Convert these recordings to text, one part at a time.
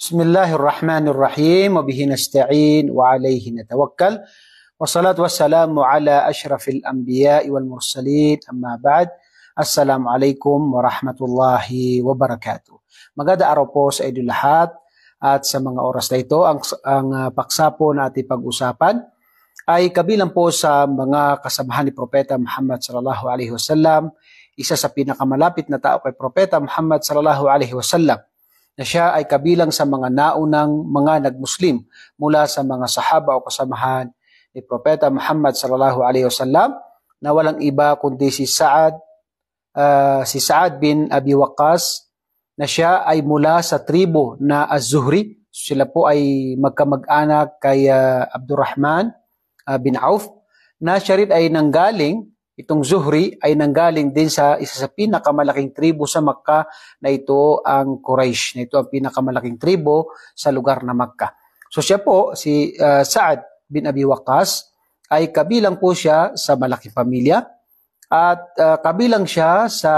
Bismillahirrahmanirrahim. Wabihi nasta'in wa alayhi natawakkal. Wassalatu wassalamu ala ashrafil anbiya wal mursalin. Amma ba'd. Assalamu alaikum warahmatullahi wabarakatuh. Maganda araw po sa inyo lahat at sa mga oras na ito ang ang ah, paksa po na ating pag-usapan ay kabilang po sa mga kasamahan ni Propeta Muhammad sallallahu alaihi wasallam, isa sa pinakamalapit na tao kay Propeta Muhammad sallallahu alaihi wasallam na siya ay kabilang sa mga naunang mga nagmuslim mula sa mga sahaba o kasamahan ni Propeta Muhammad sallallahu alaihi wasallam na walang iba kundi si Sa'ad uh, si Sa'ad bin Abi Waqqas na siya ay mula sa tribo na Az-Zuhri sila po ay magkamag-anak kay uh, Abdurrahman uh, bin Auf na siya rin ay nanggaling Itong Zuhri ay nanggaling din sa isa sa pinakamalaking tribo sa Makkah na ito ang Quraysh. Na ito ang pinakamalaking tribo sa lugar na Makkah. So siya po, si uh, Saad bin Abi Waqqas, ay kabilang po siya sa malaking pamilya at uh, kabilang siya sa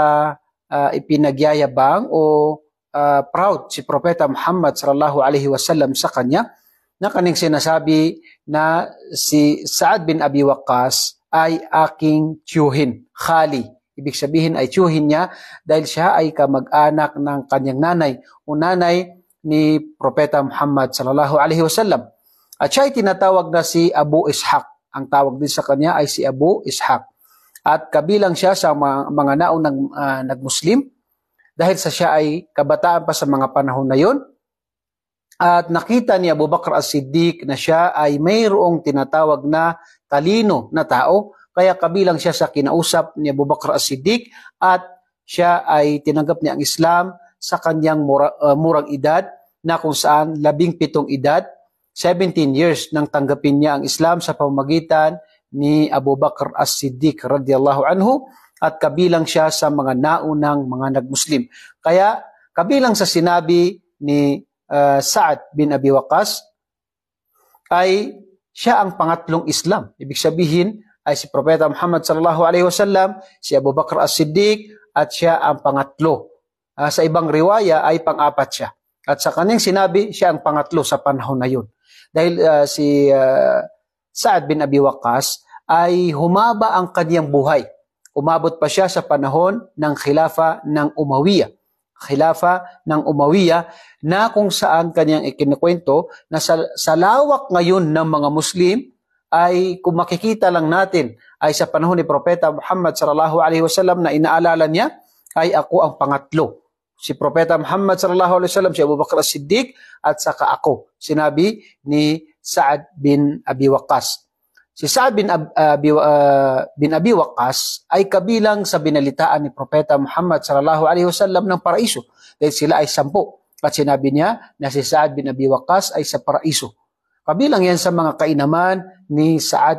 uh, ipinagyayabang o uh, proud si Propeta Muhammad sallallahu alaihi wasallam sa kanya na kaning sinasabi na si Saad bin Abi Waqqas ay aking tiyuhin, Khali. Ibig sabihin ay tiyuhin niya dahil siya ay kamag-anak ng kanyang nanay o nanay ni Propeta Muhammad sallallahu alaihi wasallam. At siya ay tinatawag na si Abu Ishaq. Ang tawag din sa kanya ay si Abu Ishaq. At kabilang siya sa mga, mga naong uh, ah, nagmuslim dahil sa siya ay kabataan pa sa mga panahon na yon at nakita ni Abu Bakr as-Siddiq na siya ay mayroong tinatawag na talino na tao kaya kabilang siya sa kinausap ni Abu Bakr as-Siddiq at siya ay tinanggap niya ang Islam sa kanyang mura, uh, murang edad na kung saan labing pitong edad, 17 years nang tanggapin niya ang Islam sa pamamagitan ni Abu Bakr as-Siddiq radhiyallahu anhu at kabilang siya sa mga naunang mga nagmuslim. Kaya kabilang sa sinabi ni uh, Sa'ad bin Abi Waqas ay siya ang pangatlong Islam. Ibig sabihin ay si Propeta Muhammad sallallahu alaihi wasallam, si Abu Bakr as-Siddiq at siya ang pangatlo. Uh, sa ibang riwaya ay pang-apat siya. At sa kanyang sinabi, siya ang pangatlo sa panahon na yun. Dahil uh, si uh, Sa'ad bin Abi Waqqas ay humaba ang kanyang buhay. Umabot pa siya sa panahon ng khilafa ng Umayyah khilafa ng Umawiya na kung saan kanyang ikinukwento na sa, sa lawak ngayon ng mga Muslim ay kung makikita lang natin ay sa panahon ni Propeta Muhammad sallallahu alaihi wasallam na inaalala niya ay ako ang pangatlo. Si Propeta Muhammad sallallahu alaihi wasallam, si Abu Bakr as-Siddiq at saka ako. Sinabi ni Sa'ad bin Abi Waqqas. Si Sa'ad bin, Ab, uh, ah, bin, uh, ah, bin Abi Waqqas ay kabilang sa binalitaan ni Propeta Muhammad sallallahu alaihi wasallam ng paraiso dahil sila ay sampu. At sinabi niya na si Sa'ad bin Abi Waqqas ay sa paraiso. Kabilang yan sa mga kainaman ni Sa'ad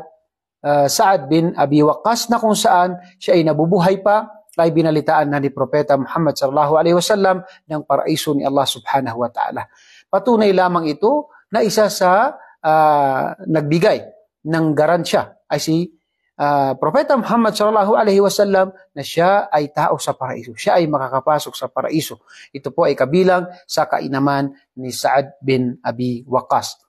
uh, Sa'ad bin Abi Waqqas na kung saan siya ay nabubuhay pa ay binalitaan na ni Propeta Muhammad sallallahu alaihi wasallam ng paraiso ni Allah subhanahu wa ta'ala. Patunay lamang ito na isa sa uh, nagbigay ng garansya ay si uh, Propeta Muhammad sallallahu alaihi wasallam na siya ay tao sa paraiso. Siya ay makakapasok sa paraiso. Ito po ay kabilang sa kainaman ni Sa'ad bin Abi Waqas.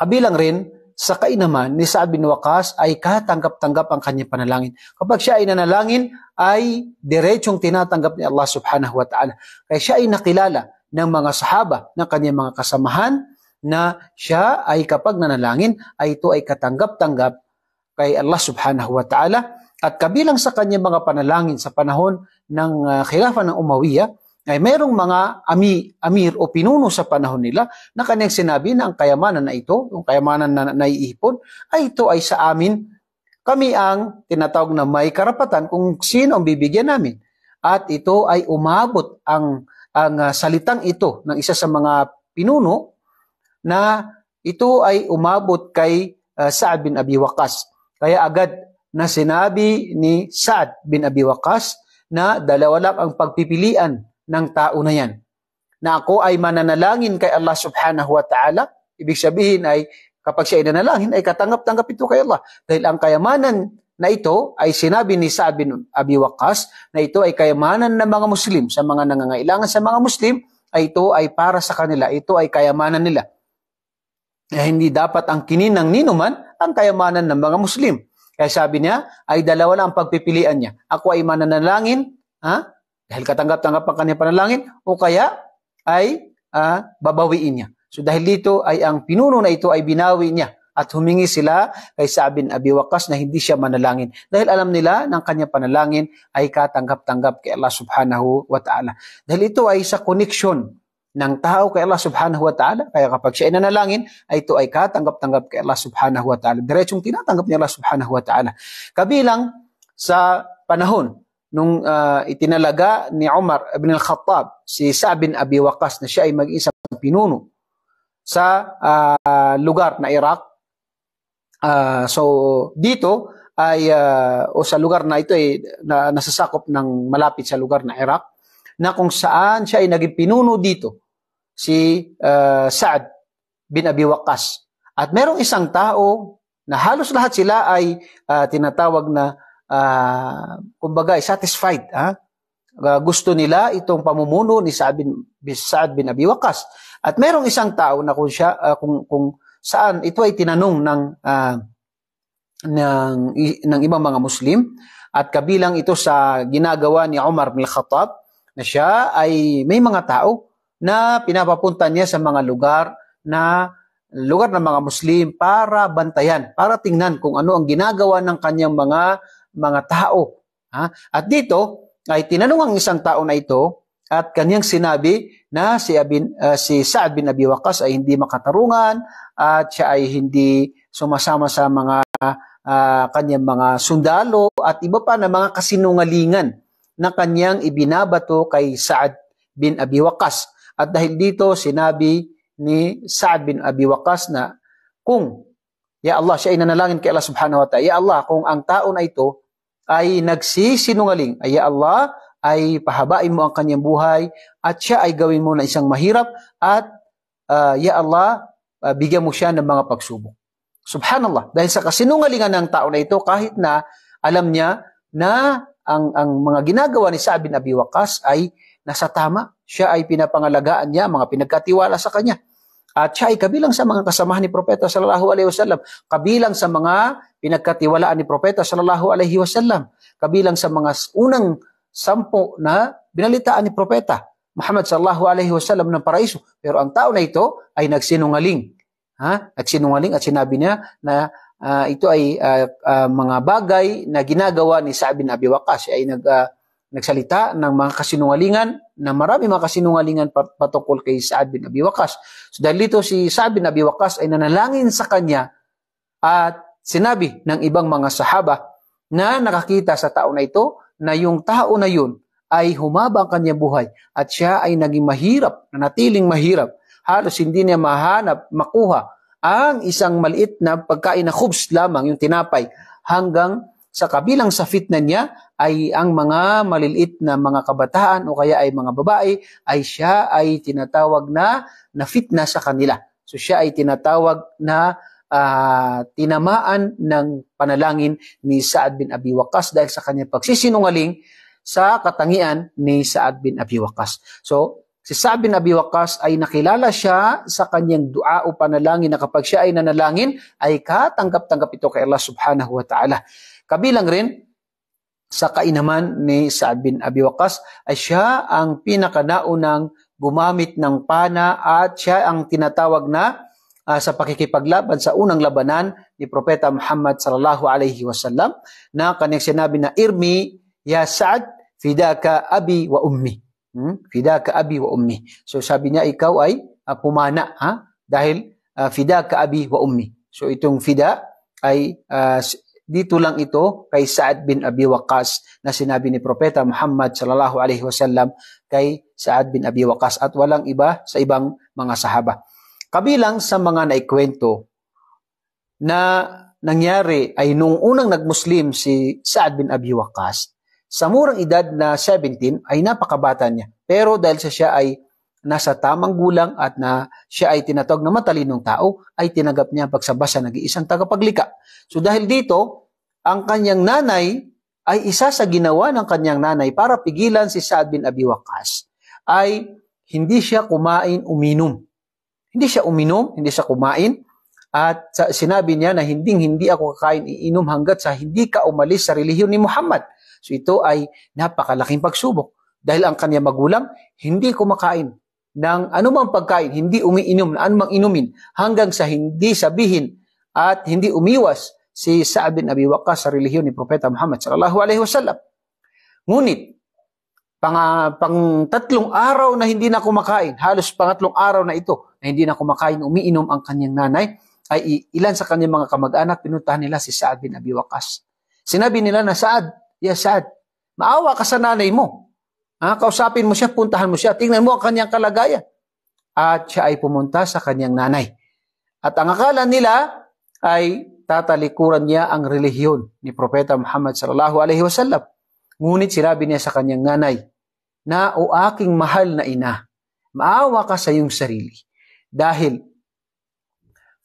Kabilang rin sa kainaman ni Sa'ad bin Waqas ay katanggap-tanggap ang kanyang panalangin. Kapag siya ay nanalangin, ay diretsong tinatanggap ni Allah subhanahu wa ta'ala. Kaya siya ay nakilala ng mga sahaba, ng kanyang mga kasamahan, na siya ay kapag nanalangin ay ito ay katanggap-tanggap kay Allah subhanahu wa ta'ala at kabilang sa kanya mga panalangin sa panahon ng uh, ah, khilafa ng Umawiya ay mayroong mga ami, amir o pinuno sa panahon nila na kanyang sinabi na ang kayamanan na ito, yung kayamanan na naiipon, ay ito ay sa amin. Kami ang tinatawag na may karapatan kung sino ang bibigyan namin. At ito ay umabot ang ang uh, salitang ito ng isa sa mga pinuno na ito ay umabot kay uh, Sa'ad bin Abi Waqas. Kaya agad na sinabi ni Sa'ad bin Abi Waqas na dalawa lang ang pagpipilian ng tao na yan. Na ako ay mananalangin kay Allah subhanahu wa ta'ala. Ibig sabihin ay kapag siya ay nanalangin ay katanggap-tanggap ito kay Allah. Dahil ang kayamanan na ito ay sinabi ni Sa'ad bin Abi Waqas na ito ay kayamanan ng mga Muslim. Sa mga nangangailangan sa mga Muslim ay ito ay para sa kanila. Ito ay kayamanan nila na eh, hindi dapat angkinin ng ninuman ang kayamanan ng mga Muslim. Kaya sabi niya, ay dalawa lang ang pagpipilian niya. Ako ay mananalangin, ha? dahil katanggap-tanggap ang kanyang panalangin, o kaya ay uh, babawiin niya. So dahil dito ay ang pinuno na ito ay binawi niya at humingi sila kay Sabin Abi Waqqas na hindi siya manalangin dahil alam nila ng kanyang panalangin ay katanggap-tanggap kay Allah Subhanahu wa Ta'ala. Dahil ito ay sa connection ng tao kay Allah subhanahu wa ta'ala. Kaya kapag siya ay nanalangin, ay ito ay katanggap-tanggap kay Allah subhanahu wa ta'ala. Diretsong tinatanggap niya Allah subhanahu wa ta'ala. Kabilang sa panahon nung uh, itinalaga ni Umar ibn al-Khattab si Sa'b bin Abi Waqas na siya ay mag-isang pinuno sa uh, lugar na Iraq. Uh, so dito ay uh, o sa lugar na ito ay na, nasasakop ng malapit sa lugar na Iraq na kung saan siya ay naging pinuno dito, si uh, Saad bin Abi Waqqas. At merong isang tao na halos lahat sila ay uh, tinatawag na uh, kumbaga satisfied. Ha? Uh, gusto nila itong pamumuno ni Saad bin, Saad bin Abi Waqqas. At merong isang tao na kung, siya, uh, kung, kung saan ito ay tinanong ng, uh, ng, ng ibang mga Muslim at kabilang ito sa ginagawa ni Umar bin Khattab na siya ay may mga tao na pinapapunta niya sa mga lugar na lugar ng mga Muslim para bantayan, para tingnan kung ano ang ginagawa ng kanyang mga mga tao. Ha? At dito ay tinanong ang isang tao na ito at kanyang sinabi na si, Abin, uh, si Saad bin Abi Waqas ay hindi makatarungan at siya ay hindi sumasama sa mga uh, kanyang mga sundalo at iba pa na mga kasinungalingan na kanyang ibinabato kay Sa'ad bin Abi Wakas. At dahil dito sinabi ni Sa'ad bin Abi Wakas na kung Ya Allah, siya ay nanalangin kay Allah subhanahu wa ta'ala. Ya Allah, kung ang tao na ito ay nagsisinungaling, ay Ya Allah, ay pahabain mo ang kanyang buhay at siya ay gawin mo na isang mahirap at uh, Ya Allah, uh, bigyan mo siya ng mga pagsubok. Subhanallah, dahil sa kasinungalingan ng tao na ito, kahit na alam niya na ang, ang mga ginagawa ni Sa'd bin Abi Waqqas ay nasa tama. Siya ay pinapangalagaan niya, mga pinagkatiwala sa kanya. At siya ay kabilang sa mga kasamahan ni Propeta sallallahu alaihi wasallam, kabilang sa mga pinagkatiwalaan ni Propeta sallallahu alaihi wasallam, kabilang sa mga unang sampo na binalitaan ni Propeta Muhammad sallallahu alaihi wasallam ng paraiso. Pero ang tao na ito ay nagsinungaling. Ha? Nagsinungaling at sinabi niya na uh, ito ay uh, uh, mga bagay na ginagawa ni Sa'd bin Abi Waqqas ay nag uh, nagsalita ng mga kasinungalingan na marami mga kasinungalingan patungkol kay Sa'd bin Abi Waqqas. So dahil dito si Sa'd bin Abi Waqqas ay nanalangin sa kanya at sinabi ng ibang mga sahaba na nakakita sa tao na ito na yung tao na yun ay humaba ang kanyang buhay at siya ay naging mahirap, nanatiling mahirap. Halos hindi niya mahanap, makuha ang isang maliit na pagkain na khubs lamang, yung tinapay, hanggang sa kabilang sa fitna niya ay ang mga maliliit na mga kabataan o kaya ay mga babae ay siya ay tinatawag na na fitna sa kanila. So siya ay tinatawag na uh, tinamaan ng panalangin ni Saad bin Abi Waqas dahil sa kanyang pagsisinungaling sa katangian ni Saad bin Abi Waqas. So Si Sabi Nabi Wakas ay nakilala siya sa kanyang dua o panalangin na kapag siya ay nanalangin, ay katanggap-tanggap ito kay Allah subhanahu wa ta'ala. Kabilang rin, sa kainaman ni Sa'ad bin Abi Waqas ay siya ang pinakanaunang gumamit ng pana at siya ang tinatawag na uh, sa pakikipaglaban sa unang labanan ni Propeta Muhammad sallallahu alaihi wasallam na kanyang sinabi na Irmi ya Sa'ad fidaka abi wa ummi Hmm? Fida ka abi wa ummi. So sabi niya, ikaw ay uh, pumana. Ha? Dahil uh, fida ka abi wa ummi. So itong fida ay uh, dito lang ito kay Sa'ad bin Abi Waqas na sinabi ni Propeta Muhammad sallallahu alaihi wasallam kay Sa'ad bin Abi Waqas at walang iba sa ibang mga sahaba. Kabilang sa mga naikwento na nangyari ay nung unang nagmuslim si Sa'ad bin Abi Waqas, sa murang edad na 17 ay napakabata niya. Pero dahil sa siya ay nasa tamang gulang at na siya ay tinatawag na matalinong tao, ay tinagap niya ang pagsabasa ng iisang tagapaglika. So dahil dito, ang kanyang nanay ay isa sa ginawa ng kanyang nanay para pigilan si Saad bin Abi Waqas ay hindi siya kumain, uminom. Hindi siya uminom, hindi siya kumain. At sinabi niya na hindi hindi ako kakain, iinom hanggat sa hindi ka umalis sa relihiyon ni Muhammad So ito ay napakalaking pagsubok dahil ang kanyang magulang hindi kumakain ng anumang pagkain, hindi umiinom na anumang inumin hanggang sa hindi sabihin at hindi umiwas si Sa'ad bin Abi Waqqas sa relihiyon ni Propeta Muhammad sallallahu alaihi wasallam. Ngunit pang, pang tatlong araw na hindi na kumakain, halos pangatlong araw na ito na hindi na kumakain, umiinom ang kanyang nanay, ay ilan sa kanyang mga kamag-anak pinuntahan nila si Sa'ad bin Abi Waqqas. Sinabi nila na Sa'ad, Yasad. Maawa ka sa nanay mo. Ha? Kausapin mo siya, puntahan mo siya. Tingnan mo ang kanyang kalagayan. At siya ay pumunta sa kanyang nanay. At ang akala nila ay tatalikuran niya ang relihiyon ni Propeta Muhammad sallallahu alaihi wasallam. Ngunit sinabi niya sa kanyang nanay, na o aking mahal na ina, maawa ka sa iyong sarili. Dahil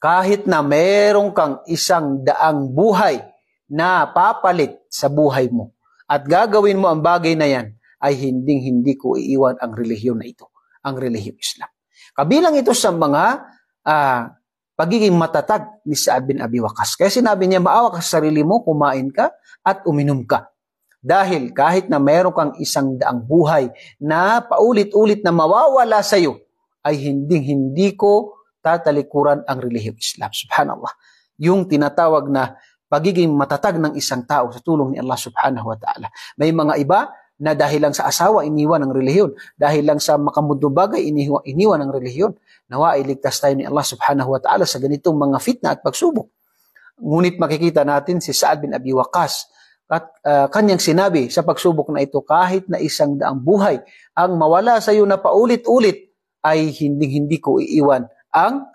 kahit na merong kang isang daang buhay na papalit sa buhay mo. At gagawin mo ang bagay na yan, ay hinding-hindi ko iiwan ang relihiyon na ito, ang relihiyong Islam. Kabilang ito sa mga uh, pagiging matatag ni Saad bin Abi Wakas. Kaya sinabi niya, maawa ka sa sarili mo, kumain ka at uminom ka. Dahil kahit na meron kang isang daang buhay na paulit-ulit na mawawala sa iyo, ay hinding-hindi ko tatalikuran ang relihiyong Islam. Subhanallah. Yung tinatawag na pagiging matatag ng isang tao sa tulong ni Allah subhanahu wa ta'ala. May mga iba na dahil lang sa asawa, iniwan ng relihiyon. Dahil lang sa makamundo bagay, iniwan, iniwan ng relihiyon. Nawa, iligtas tayo ni Allah subhanahu wa ta'ala sa ganitong mga fitna at pagsubok. Ngunit makikita natin si Sa'ad bin Abi Waqas at uh, kanyang sinabi sa pagsubok na ito, kahit na isang daang buhay ang mawala sa iyo na paulit-ulit ay hindi hindi ko iiwan ang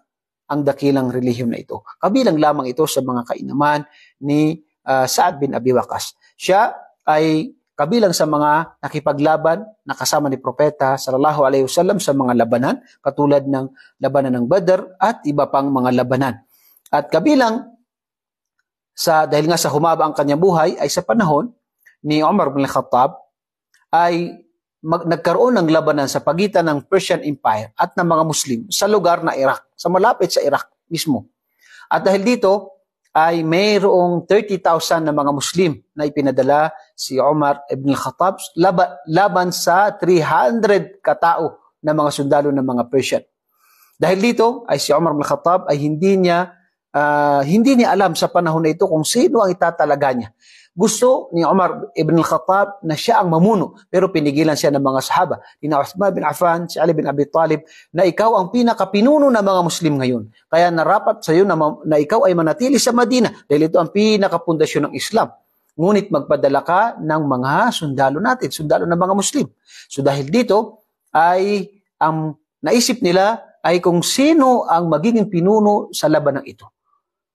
ang dakilang relihiyon na ito. Kabilang lamang ito sa mga kainaman ni uh, Saad bin Abi Wakas. Siya ay kabilang sa mga nakipaglaban na kasama ni Propeta sallallahu alaihi wasallam sa mga labanan katulad ng labanan ng Badr at iba pang mga labanan. At kabilang sa dahil nga sa humaba ang kanyang buhay ay sa panahon ni Umar bin Khattab ay mag- nagkaroon ng labanan sa pagitan ng Persian Empire at ng mga Muslim sa lugar na Iraq, sa malapit sa Iraq mismo. At dahil dito ay mayroong 30,000 na mga Muslim na ipinadala si Omar ibn Khattab laba, laban sa 300 katao na mga sundalo ng mga Persian. Dahil dito ay si Omar ibn Khattab ay hindi niya uh, hindi niya alam sa panahon na ito kung sino ang itatalaga niya. Gusto ni Umar ibn al-Khattab na siya ang mamuno, pero pinigilan siya ng mga sahaba. ni Uthman bin Affan, si Ali bin Abi Talib, na ikaw ang pinakapinuno ng mga Muslim ngayon. Kaya narapat sa iyo na, na ikaw ay manatili sa Madina dahil ito ang pinakapundasyon ng Islam. Ngunit magpadala ka ng mga sundalo natin, sundalo ng mga Muslim. So dahil dito ay ang naisip nila ay kung sino ang magiging pinuno sa laban ng ito.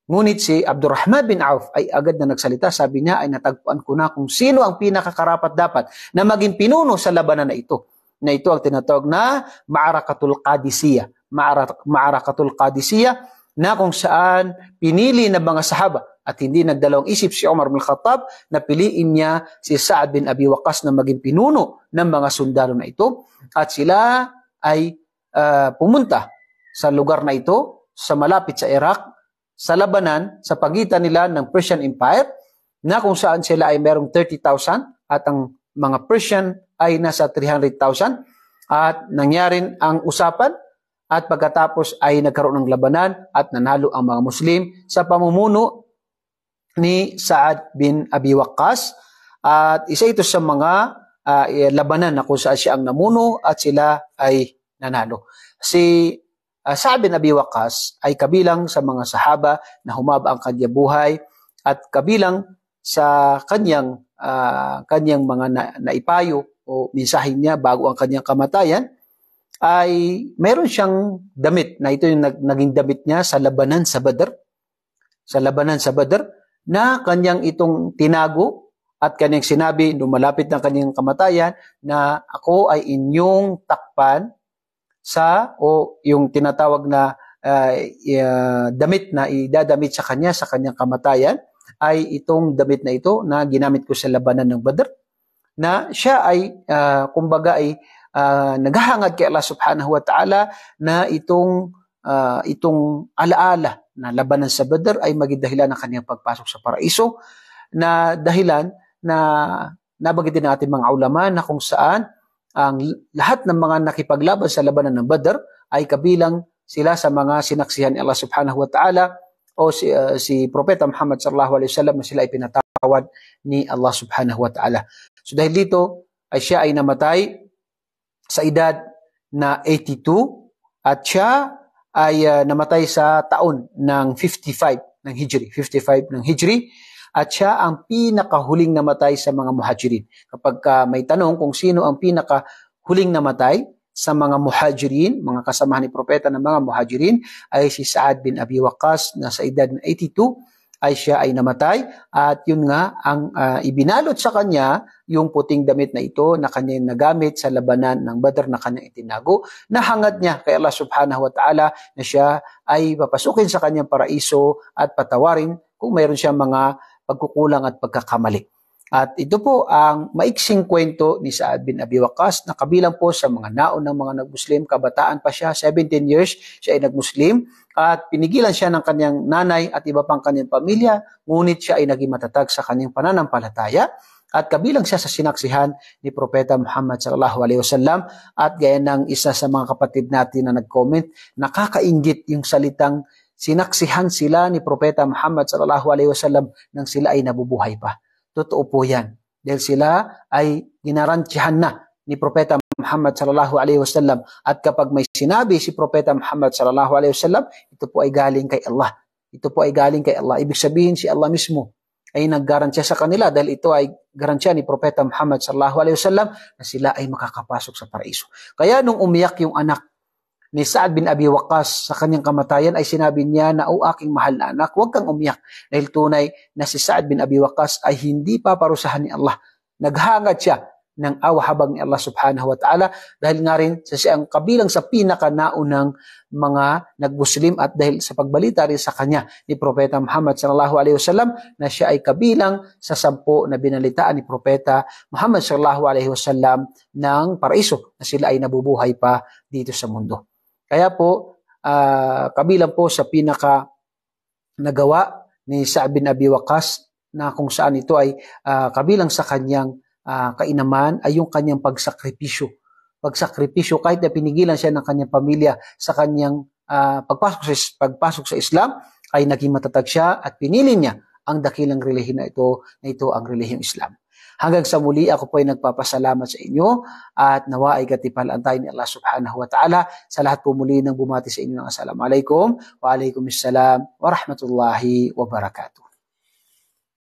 Ngunit si Abdurrahman bin Auf ay agad na nagsalita, sabi niya ay natagpuan ko na kung sino ang pinakakarapat dapat na maging pinuno sa labanan na ito. Na ito ang tinatawag na Ma'arakatul Qadisiyah. Ma'arakatul Qadisiyah na kung saan pinili ng mga sahaba at hindi nagdalawang isip si Umar bin Khattab na piliin niya si Sa'ad bin Abi Waqas na maging pinuno ng mga sundalo na ito at sila ay uh, pumunta sa lugar na ito sa malapit sa Iraq sa labanan sa pagitan nila ng Persian Empire na kung saan sila ay merong 30,000 at ang mga Persian ay nasa 300,000 at nangyari ang usapan at pagkatapos ay nagkaroon ng labanan at nanalo ang mga Muslim sa pamumuno ni Saad bin Abi Waqqas at isa ito sa mga uh, labanan na kung saan siya ang namuno at sila ay nanalo. Si uh, ah, sa Abi Nabi Wakas ay kabilang sa mga sahaba na humaba ang kanyang buhay at kabilang sa kanyang uh, kanyang mga na, naipayo o mensahe niya bago ang kanyang kamatayan ay meron siyang damit na ito yung nag, naging damit niya sa labanan sa Badr sa labanan sa Badr na kanyang itong tinago at kanyang sinabi, lumalapit ng kanyang kamatayan, na ako ay inyong takpan sa o yung tinatawag na uh, damit na idadamit sa kanya sa kanyang kamatayan ay itong damit na ito na ginamit ko sa labanan ng Badr na siya ay uh, kumbaga ay uh, naghahangad kay Allah Subhanahu wa Ta'ala na itong uh, itong alaala na labanan sa Badr ay maging dahilan ng kanyang pagpasok sa paraiso na dahilan na nabanggit din ng ating mga ulama na kung saan ang lahat ng mga nakipaglaban sa labanan ng Badr ay kabilang sila sa mga sinaksihan ni Allah Subhanahu wa Ta'ala o si, uh, si Propeta Muhammad sallallahu alaihi wasallam sila ay pinatawad ni Allah Subhanahu wa Ta'ala. So dahil dito ay siya ay namatay sa edad na 82 at siya ay uh, namatay sa taon ng 55 ng Hijri, 55 ng Hijri at siya ang pinakahuling namatay sa mga muhajirin. Kapag uh, may tanong kung sino ang pinakahuling namatay sa mga muhajirin, mga kasamahan ni propeta ng mga muhajirin, ay si Saad bin Abi Waqas na sa edad ng 82 ay siya ay namatay at yun nga ang uh, ibinalot sa kanya yung puting damit na ito na kanya nagamit sa labanan ng Badr na kanya itinago na hangad niya kay Allah subhanahu wa ta'ala na siya ay papasukin sa kanyang paraiso at patawarin kung mayroon siya mga pagkukulang at pagkakamali. At ito po ang maiksing kwento ni Saad bin Abi Waqas na kabilang po sa mga naon ng mga nagmuslim. Kabataan pa siya, 17 years siya ay nagmuslim at pinigilan siya ng kanyang nanay at iba pang kanyang pamilya. Ngunit siya ay naging matatag sa kanyang pananampalataya at kabilang siya sa sinaksihan ni Propeta Muhammad sallallahu alaihi wasallam at gaya ng isa sa mga kapatid natin na nag-comment, nakakaingit yung salitang sinaksihan sila ni Propeta Muhammad sallallahu alaihi wasallam nang sila ay nabubuhay pa. Totoo po yan. Dahil sila ay ginarantyahan na ni Propeta Muhammad sallallahu alaihi wasallam at kapag may sinabi si Propeta Muhammad sallallahu alaihi wasallam, ito po ay galing kay Allah. Ito po ay galing kay Allah. Ibig sabihin si Allah mismo ay naggarantiya sa kanila dahil ito ay garantiya ni Propeta Muhammad sallallahu alaihi wasallam na sila ay makakapasok sa paraiso. Kaya nung umiyak yung anak ni Sa'ad bin Abi Waqqas sa kanyang kamatayan ay sinabi niya na o aking mahal na anak, huwag kang umiyak dahil tunay na si Sa'ad bin Abi Waqqas ay hindi pa parusahan ni Allah. Naghangat siya ng awa habang ni Allah subhanahu wa ta'ala dahil nga rin sa siyang kabilang sa pinakanaunang mga nagmuslim at dahil sa pagbalita rin sa kanya ni Propeta Muhammad sallallahu alaihi wasallam na siya ay kabilang sa sampu na binalitaan ni Propeta Muhammad sallallahu alaihi wasallam ng paraiso na sila ay nabubuhay pa dito sa mundo. Kaya po, uh, kabilang po sa pinaka nagawa ni Sa'd bin Abi Waqas na kung saan ito ay uh, kabilang sa kanyang uh, ah, kainaman ay yung kanyang pagsakripisyo. Pagsakripisyo kahit na pinigilan siya ng kanyang pamilya sa kanyang uh, pagpasok, sa, pagpasok sa Islam ay naging matatag siya at pinili niya ang dakilang relihiyon na ito na ito ang relihiyong Islam. Hanggang sa muli, ako po ay nagpapasalamat sa inyo at nawa ay katipalaan tayo ni Allah subhanahu wa ta'ala sa lahat po muli ng bumati sa inyo ng assalamualaikum, wa alaikumussalam, wa rahmatullahi wa barakatuh.